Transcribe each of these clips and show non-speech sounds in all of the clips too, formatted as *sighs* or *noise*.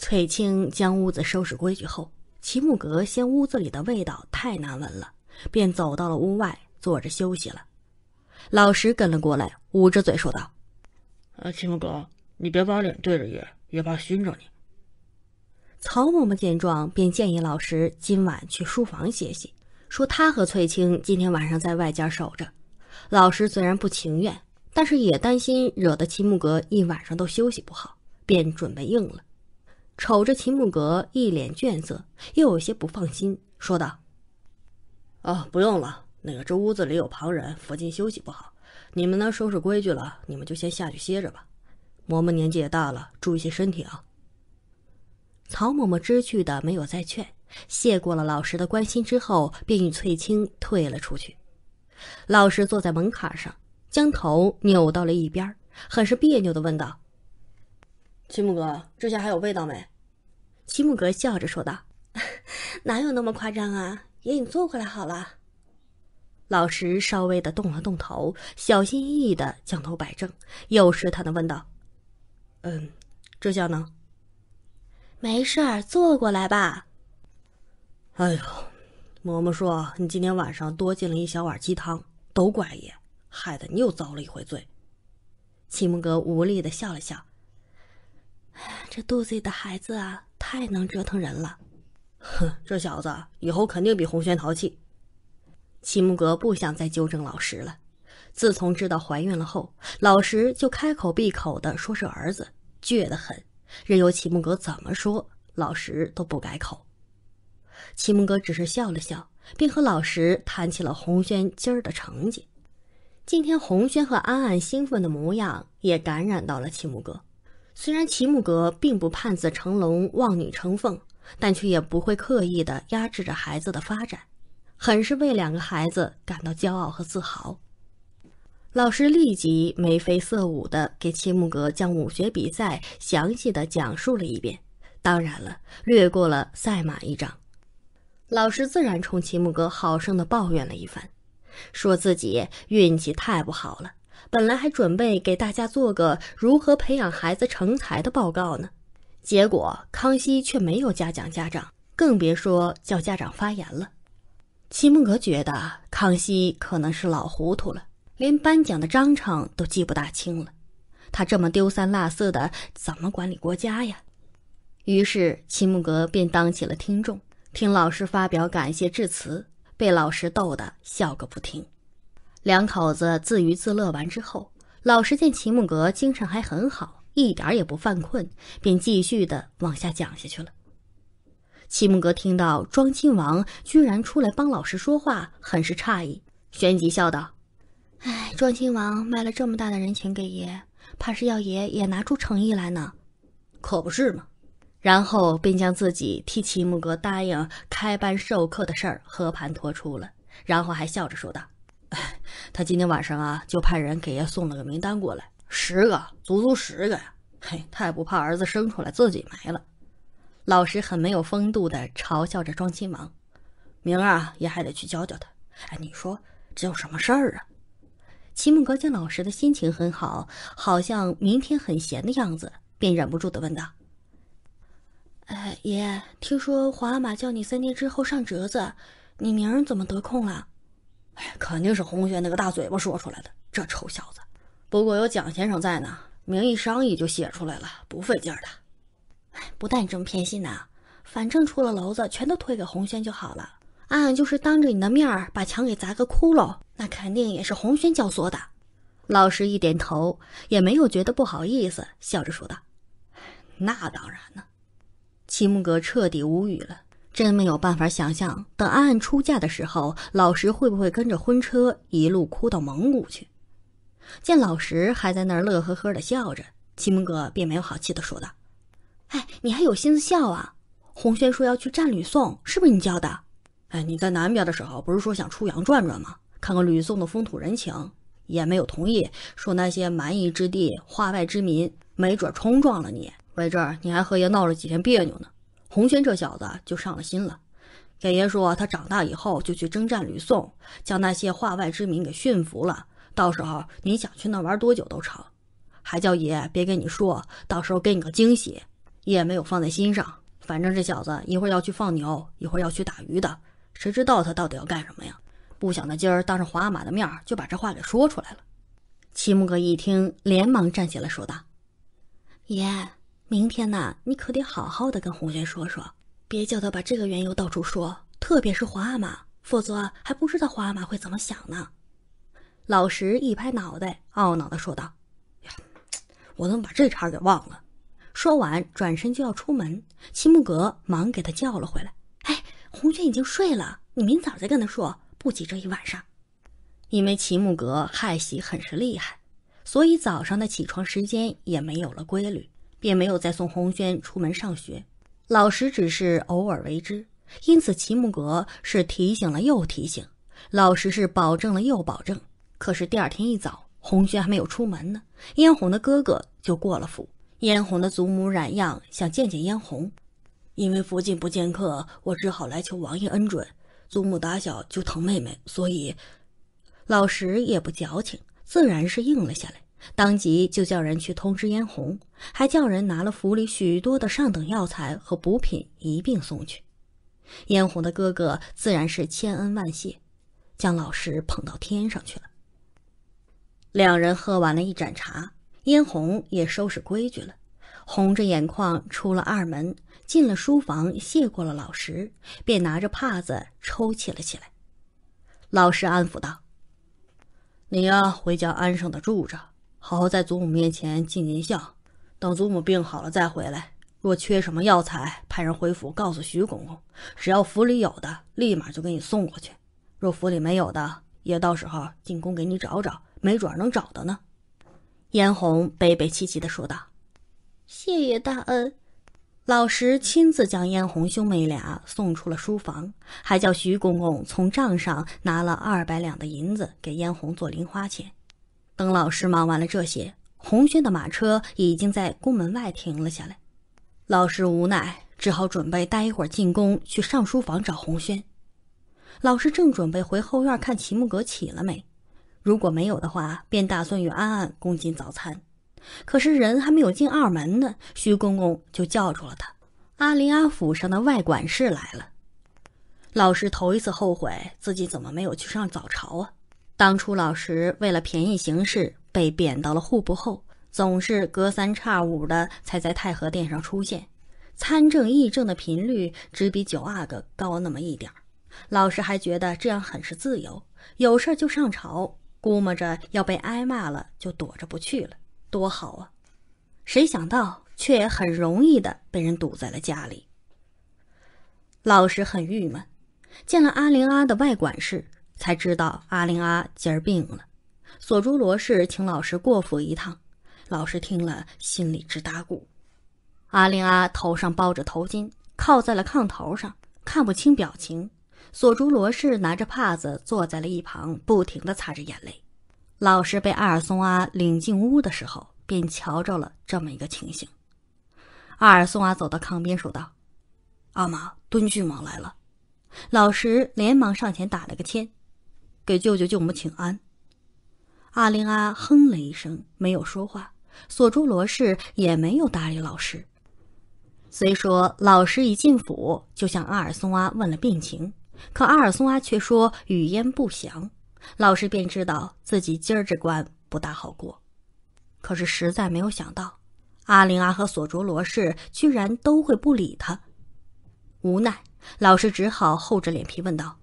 翠青将屋子收拾规矩后，齐木格嫌屋子里的味道太难闻了，便走到了屋外坐着休息了。老石跟了过来，捂着嘴说道：“啊，齐木格，你别把脸对着爷，爷怕熏着你。”曹嬷嬷见状，便建议老石今晚去书房歇息，说他和翠青今天晚上在外间守着。老师虽然不情愿，但是也担心惹得齐木格一晚上都休息不好，便准备应了。瞅着秦穆格一脸倦色，又有些不放心，说道：“啊，不用了，那个这屋子里有旁人，附近休息不好，你们呢收拾规矩了，你们就先下去歇着吧。嬷嬷年纪也大了，注意些身体啊。”曹嬷嬷知趣的没有再劝，谢过了老师的关心之后，便与翠青退了出去。老师坐在门槛上，将头扭到了一边，很是别扭的问道。齐木哥，这下还有味道没？齐木哥笑着说道：“ *laughs* 哪有那么夸张啊，爷你坐过来好了。”老石稍微的动了动头，小心翼翼的将头摆正，又试探的问道：“嗯，这下呢？”“没事儿，坐过来吧。”“哎呦，嬷嬷说你今天晚上多进了一小碗鸡汤，都怪爷，害得你又遭了一回罪。”齐木哥无力的笑了笑。这肚子里的孩子啊，太能折腾人了。哼，这小子以后肯定比红轩淘气。齐木格不想再纠正老石了。自从知道怀孕了后，老石就开口闭口的说是儿子，倔得很，任由齐木格怎么说，老石都不改口。齐木格只是笑了笑，并和老石谈起了红轩今儿的成绩。今天红轩和安安兴奋的模样也感染到了齐木格。虽然齐木格并不盼子成龙、望女成凤，但却也不会刻意的压制着孩子的发展，很是为两个孩子感到骄傲和自豪。老师立即眉飞色舞的给齐木格将武学比赛详细的讲述了一遍，当然了，略过了赛马一章。老师自然冲齐木格好生的抱怨了一番，说自己运气太不好了。本来还准备给大家做个如何培养孩子成才的报告呢，结果康熙却没有嘉奖家长，更别说叫家长发言了。齐木格觉得康熙可能是老糊涂了，连颁奖的章程都记不大清了，他这么丢三落四的，怎么管理国家呀？于是齐木格便当起了听众，听老师发表感谢致辞，被老师逗得笑个不停。两口子自娱自乐完之后，老师见齐木格精神还很好，一点也不犯困，便继续的往下讲下去了。齐木格听到庄亲王居然出来帮老师说话，很是诧异，旋即笑道：“哎，庄亲王卖了这么大的人情给爷，怕是要爷也拿出诚意来呢。”可不是嘛。然后便将自己替齐木格答应开班授课的事儿和盘托出了，然后还笑着说道。*laughs* 他今天晚上啊，就派人给爷送了个名单过来，十个，足足十个呀！嘿，他也不怕儿子生出来自己没了。老师很没有风度的嘲笑着庄亲王，明儿啊，爷还得去教教他。哎，你说这有什么事儿啊？齐木格见老师的心情很好，好像明天很闲的样子，便忍不住的问道：“哎，爷爷，听说皇阿玛叫你三天之后上折子，你明儿怎么得空了？”肯定是红轩那个大嘴巴说出来的，这臭小子。不过有蒋先生在呢，名义商议就写出来了，不费劲儿的。哎，不带你这么偏心呐，反正出了娄子，全都推给红轩就好了。俺就是当着你的面儿把墙给砸个窟窿，那肯定也是红轩教唆的。老师一点头，也没有觉得不好意思，笑着说道：“那当然呢。”齐木格彻底无语了。真没有办法想象，等安安出嫁的时候，老石会不会跟着婚车一路哭到蒙古去？见老石还在那儿乐呵呵的笑着，齐门哥便没有好气的说道：“哎，你还有心思笑啊？红轩说要去战吕宋，是不是你叫的？哎，你在南边的时候，不是说想出洋转转吗？看看吕宋的风土人情，也没有同意，说那些蛮夷之地、化外之民，没准冲撞了你。为这，你还和爷闹了几天别扭呢。”洪轩这小子就上了心了，给爷说他长大以后就去征战吕宋，将那些化外之民给驯服了。到时候你想去那玩多久都成，还叫爷别跟你说到时候给你个惊喜。爷没有放在心上，反正这小子一会儿要去放牛，一会儿要去打鱼的，谁知道他到底要干什么呀？不想他今儿当着皇阿玛的面就把这话给说出来了。齐木哥一听，连忙站起来说道：“爷。”明天呢，你可得好好的跟红娟说说，别叫他把这个缘由到处说，特别是皇阿玛，否则还不知道皇阿玛会怎么想呢。老石一拍脑袋，懊恼的说道：“呀，我怎么把这茬给忘了？”说完，转身就要出门。齐木格忙给他叫了回来：“哎，红娟已经睡了，你明早再跟他说，不急这一晚上。因为齐木格害喜很是厉害，所以早上的起床时间也没有了规律。”便没有再送红轩出门上学，老石只是偶尔为之，因此齐木格是提醒了又提醒，老石是保证了又保证。可是第二天一早，红轩还没有出门呢，嫣红的哥哥就过了府，嫣红的祖母染样，想见见嫣红，因为福晋不见客，我只好来求王爷恩准。祖母打小就疼妹妹，所以老石也不矫情，自然是应了下来。当即就叫人去通知嫣红，还叫人拿了府里许多的上等药材和补品一并送去。嫣红的哥哥自然是千恩万谢，将老石捧到天上去了。两人喝完了一盏茶，嫣红也收拾规矩了，红着眼眶出了二门，进了书房，谢过了老石，便拿着帕子抽泣了起来。老石安抚道：“你呀，回家安生的住着。”好好在祖母面前尽尽孝，等祖母病好了再回来。若缺什么药材，派人回府告诉徐公公，只要府里有的，立马就给你送过去。若府里没有的，也到时候进宫给你找找，没准能找到呢。”嫣红悲悲戚戚地说道：“谢谢大恩。”老石亲自将嫣红兄妹俩送出了书房，还叫徐公公从账上拿了二百两的银子给嫣红做零花钱。等老师忙完了这些，红轩的马车已经在宫门外停了下来。老师无奈，只好准备待一会儿进宫去上书房找红轩。老师正准备回后院看齐木阁起了没，如果没有的话，便打算与安安共进早餐。可是人还没有进二门呢，徐公公就叫住了他：“阿林阿府上的外管事来了。”老师头一次后悔自己怎么没有去上早朝啊！当初老石为了便宜行事，被贬到了户部后，总是隔三差五的才在太和殿上出现，参政议政的频率只比九阿哥高那么一点老十还觉得这样很是自由，有事就上朝，估摸着要被挨骂了就躲着不去了，多好啊！谁想到却也很容易的被人堵在了家里。老十很郁闷，见了阿玲阿的外管事。才知道阿灵阿今儿病了，索珠罗氏请老师过府一趟。老师听了心里直打鼓。阿灵阿头上包着头巾，靠在了炕头上，看不清表情。索珠罗氏拿着帕子坐在了一旁，不停地擦着眼泪。老师被阿尔松阿领进屋的时候，便瞧着了这么一个情形。阿尔松阿走到炕边，说道：“阿玛，敦俊王来了。”老师连忙上前打了个签，给舅舅舅母请安，阿玲阿哼了一声，没有说话。索住罗氏也没有搭理老师。虽说老师一进府就向阿尔松阿问了病情，可阿尔松阿却说语焉不详，老师便知道自己今儿这关不大好过。可是实在没有想到，阿玲阿和索住罗氏居然都会不理他。无奈，老师只好厚着脸皮问道。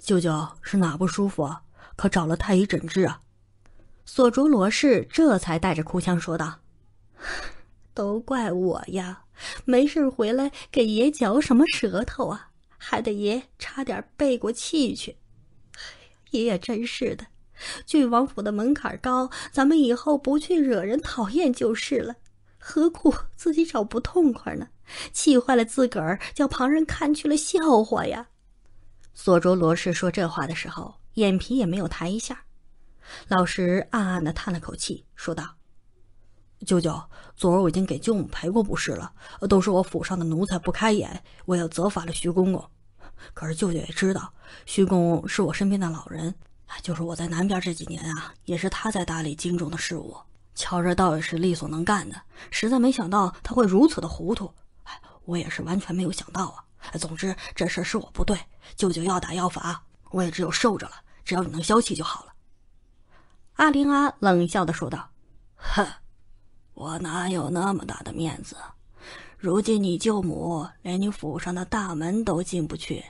舅舅是哪不舒服？可找了太医诊治啊？索竹罗氏这才带着哭腔说道：“ *laughs* 都怪我呀！没事回来给爷嚼什么舌头啊？害得爷差点背过气去。*laughs* 爷爷真是的，郡王府的门槛高，咱们以后不去惹人讨厌就是了，何苦自己找不痛快呢？气坏了自个儿，叫旁人看去了笑话呀。”锁卓罗氏说这话的时候，眼皮也没有抬一下。老石暗暗的叹了口气，说道：“舅舅，昨儿我已经给舅母赔过不是了，都是我府上的奴才不开眼，我要责罚了徐公公。可是舅舅也知道，徐公公是我身边的老人，就是我在南边这几年啊，也是他在打理京中的事务。瞧着倒也是力所能干的，实在没想到他会如此的糊涂，我也是完全没有想到啊。”总之，这事儿是我不对，舅舅要打要罚，我也只有受着了。只要你能消气就好了。”阿林阿冷笑的说道，“哼，我哪有那么大的面子？如今你舅母连你府上的大门都进不去，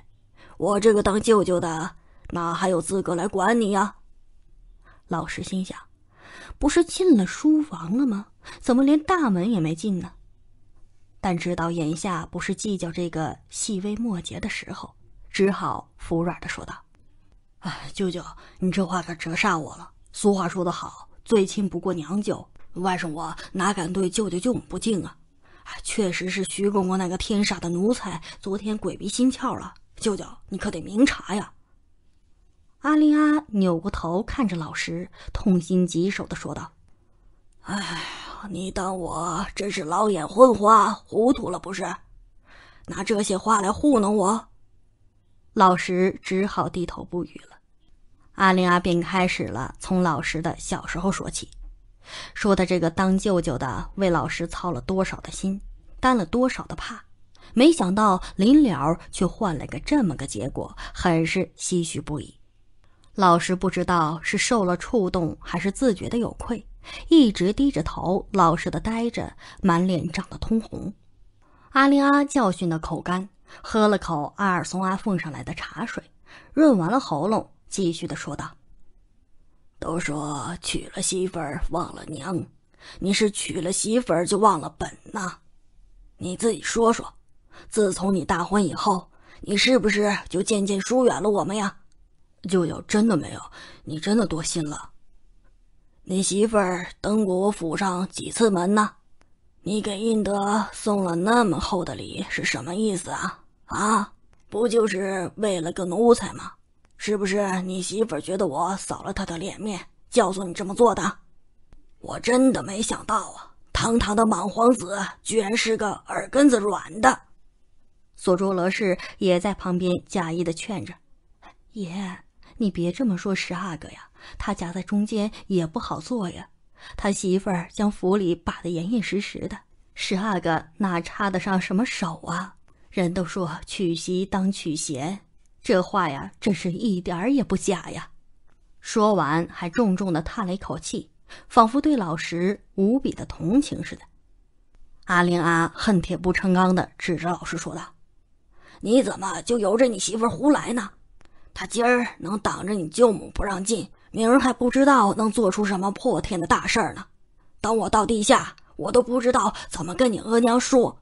我这个当舅舅的哪还有资格来管你呀？”老师心想：“不是进了书房了吗？怎么连大门也没进呢？”但知道眼下不是计较这个细微末节的时候，只好服软的说道：“哎，舅舅，你这话可折煞我了。俗话说得好，最亲不过娘舅，外甥我哪敢对舅舅舅不敬啊？哎，确实是徐公公那个天杀的奴才，昨天鬼迷心窍了。舅舅，你可得明察呀。”阿林阿扭过头看着老师，痛心疾首的说道：“哎。”你当我真是老眼昏花、糊涂了不是？拿这些话来糊弄我？老实只好低头不语了。阿玲阿便开始了从老实的小时候说起，说的这个当舅舅的为老实操了多少的心，担了多少的怕，没想到临了却换了个这么个结果，很是唏嘘不已。老实不知道是受了触动，还是自觉的有愧。一直低着头，老实的呆着，满脸涨得通红。阿林阿教训的口干，喝了口阿尔松阿奉上来的茶水，润完了喉咙，继续的说道：“都说娶了媳妇忘了娘，你是娶了媳妇就忘了本呐？你自己说说，自从你大婚以后，你是不是就渐渐疏远了我们呀？舅舅真的没有，你真的多心了。”你媳妇儿登过我府上几次门呢？你给印德送了那么厚的礼是什么意思啊？啊，不就是为了个奴才吗？是不是你媳妇儿觉得我扫了她的脸面，教唆你这么做的？我真的没想到啊，堂堂的莽皇子居然是个耳根子软的。索卓罗氏也在旁边假意的劝着，爷。你别这么说，十阿哥呀，他夹在中间也不好做呀。他媳妇儿将府里把得严严实实的，十阿哥哪插得上什么手啊？人都说娶媳当娶贤，这话呀，真是一点儿也不假呀。说完，还重重地叹了一口气，仿佛对老十无比的同情似的。阿玲啊，恨铁不成钢地指着老师说道：“你怎么就由着你媳妇胡来呢？”他今儿能挡着你舅母不让进，明儿还不知道能做出什么破天的大事儿呢。等我到地下，我都不知道怎么跟你额娘说。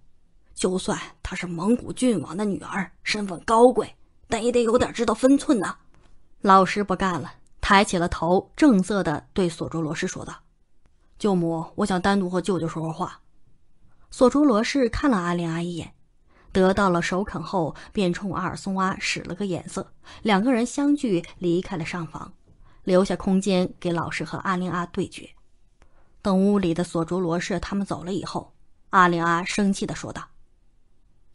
就算她是蒙古郡王的女儿，身份高贵，但也得有点知道分寸啊。老师不干了，抬起了头，正色地对索卓罗氏说道：“舅母，我想单独和舅舅说说话。”索卓罗氏看了阿莲阿一眼。得到了首肯后，便冲阿尔松阿使了个眼色，两个人相聚离开了上房，留下空间给老师和阿玲阿对决。等屋里的索卓罗氏他们走了以后，阿玲阿生气的说道：“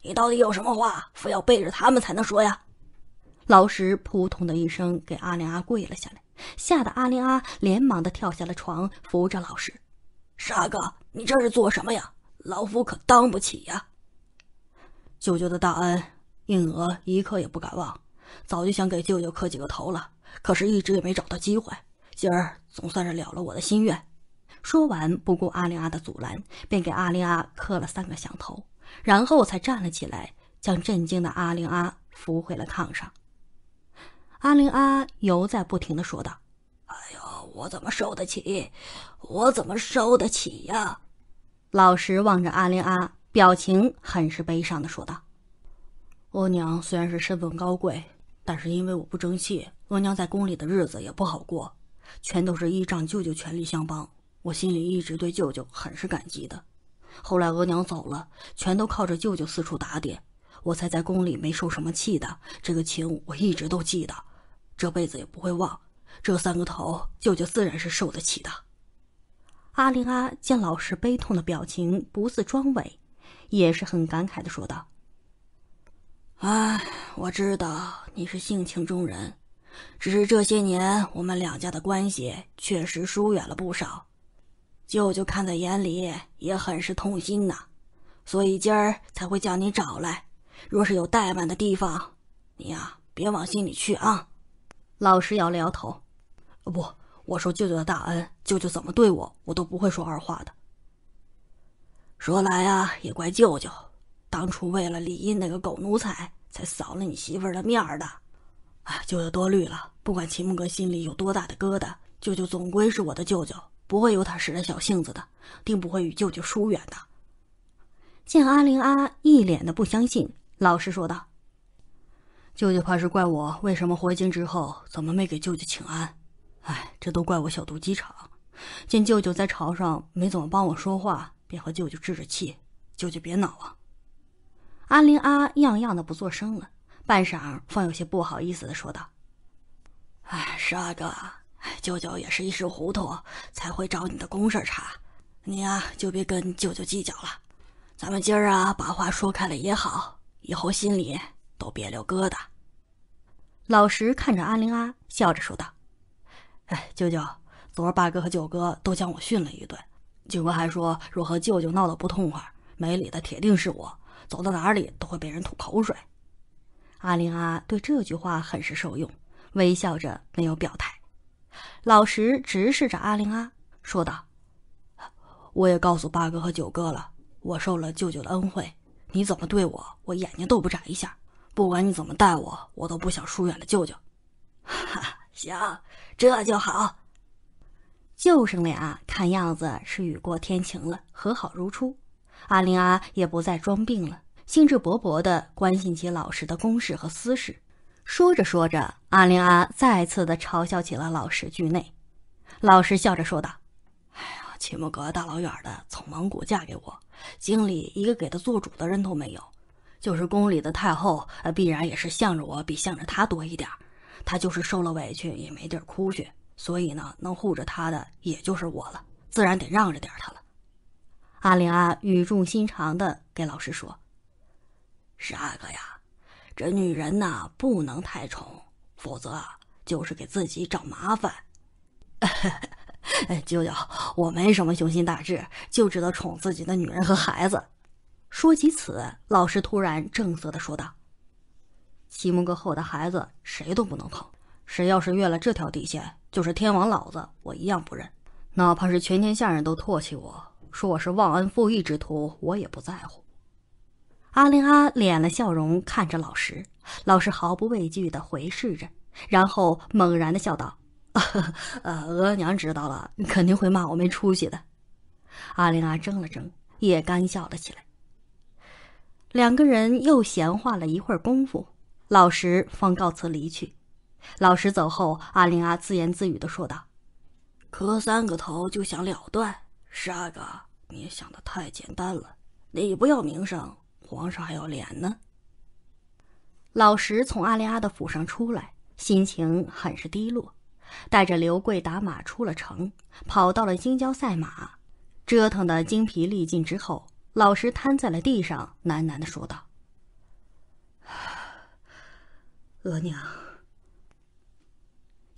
你到底有什么话，非要背着他们才能说呀？”老师扑通的一声给阿玲阿跪了下来，吓得阿玲阿连忙的跳下了床扶着老师：“傻哥，你这是做什么呀？老夫可当不起呀！”舅舅的大恩，印娥一刻也不敢忘，早就想给舅舅磕几个头了，可是一直也没找到机会。今儿总算是了了我的心愿。说完，不顾阿灵阿的阻拦，便给阿灵阿磕了三个响头，然后才站了起来，将震惊的阿灵阿扶回了炕上。阿灵阿犹在不停的说道：“哎呦，我怎么受得起？我怎么受得起呀？”老石望着阿灵阿。表情很是悲伤的说道：“额娘虽然是身份高贵，但是因为我不争气，额娘在宫里的日子也不好过，全都是依仗舅舅全力相帮。我心里一直对舅舅很是感激的。后来额娘走了，全都靠着舅舅四处打点，我才在宫里没受什么气的。这个情我一直都记得，这辈子也不会忘。这三个头，舅舅自然是受得起的。”阿玲阿见老师悲痛的表情不似装伪。也是很感慨的说道：“哎，我知道你是性情中人，只是这些年我们两家的关系确实疏远了不少，舅舅看在眼里也很是痛心呐，所以今儿才会将你找来。若是有怠慢的地方，你呀别往心里去啊。”老师摇了摇头：“不，我说舅舅的大恩，舅舅怎么对我，我都不会说二话的。”说来呀，也怪舅舅，当初为了李印那个狗奴才，才扫了你媳妇儿的面的。哎，舅舅多虑了。不管秦牧哥心里有多大的疙瘩，舅舅总归是我的舅舅，不会由他使小性子的，定不会与舅舅疏远的。见阿玲阿一脸的不相信，老实说道：“舅舅怕是怪我，为什么回京之后怎么没给舅舅请安？哎，这都怪我小肚鸡肠。见舅舅在朝上没怎么帮我说话。”别和舅舅置着气，舅舅别恼啊！阿玲啊，样样的不作声了，半晌方有些不好意思的说道：“哎，十阿哥，舅舅也是一时糊涂，才会找你的公事茬，你啊就别跟舅舅计较了。咱们今儿啊把话说开了也好，以后心里都别留疙瘩。”老石看着阿玲啊，笑着说道：“哎，舅舅，昨儿八哥和九哥都将我训了一顿。”警官还说，若和舅舅闹得不痛快，没理的铁定是我，走到哪里都会被人吐口水。阿玲阿对这句话很是受用，微笑着没有表态。老石直视着阿玲阿，说道：“我也告诉八哥和九哥了，我受了舅舅的恩惠，你怎么对我，我眼睛都不眨一下；不管你怎么待我，我都不想疏远了舅舅。” *laughs* 哈，行，这就好。救生俩看样子是雨过天晴了，和好如初。阿玲阿也不再装病了，兴致勃勃地关心起老石的公事和私事。说着说着，阿玲阿再次的嘲笑起了老石惧内。老师笑着说道：“哎呀，秦木阁大老远的从蒙古嫁给我，京里一个给她做主的人都没有，就是宫里的太后，呃，必然也是向着我比向着他多一点。她就是受了委屈，也没地儿哭去。”所以呢，能护着他的也就是我了，自然得让着点他了。阿林啊，语重心长的给老师说：“十阿哥呀，这女人呐，不能太宠，否则就是给自己找麻烦。*laughs* ”舅舅，我没什么雄心大志，就知道宠自己的女人和孩子。说及此，老师突然正色的说道：“齐木哥和我的孩子，谁都不能碰。”谁要是越了这条底线，就是天王老子，我一样不认。哪怕是全天下人都唾弃我，说我是忘恩负义之徒，我也不在乎。阿玲阿敛了笑容，看着老石，老石毫不畏惧的回视着，然后猛然的笑道：“ *laughs* 呃，额娘知道了，肯定会骂我没出息的。”阿玲阿怔了怔，也干笑了起来。两个人又闲话了一会儿功夫，老石方告辞离去。老石走后，阿玲阿自言自语的说道：“磕三个头就想了断，十阿哥，你想的太简单了。你不要名声，皇上还要脸呢。”老石从阿玲阿的府上出来，心情很是低落，带着刘贵打马出了城，跑到了京郊赛马，折腾的精疲力尽之后，老石瘫在了地上，喃喃的说道：“ *sighs* 额娘。”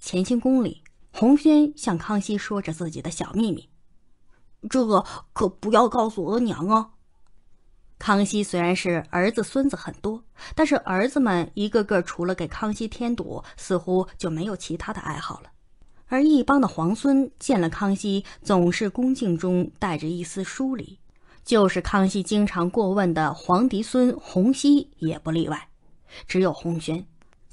乾清宫里，洪宣向康熙说着自己的小秘密，这个可不要告诉额娘哦。康熙虽然是儿子孙子很多，但是儿子们一个个除了给康熙添堵，似乎就没有其他的爱好了。而一帮的皇孙见了康熙，总是恭敬中带着一丝疏离，就是康熙经常过问的皇嫡孙弘熙也不例外，只有洪宣。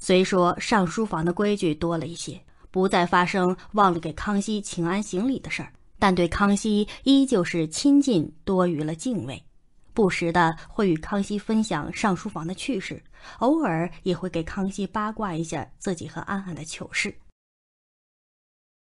虽说上书房的规矩多了一些，不再发生忘了给康熙请安行礼的事儿，但对康熙依旧是亲近多于了敬畏，不时的会与康熙分享上书房的趣事，偶尔也会给康熙八卦一下自己和安安的糗事。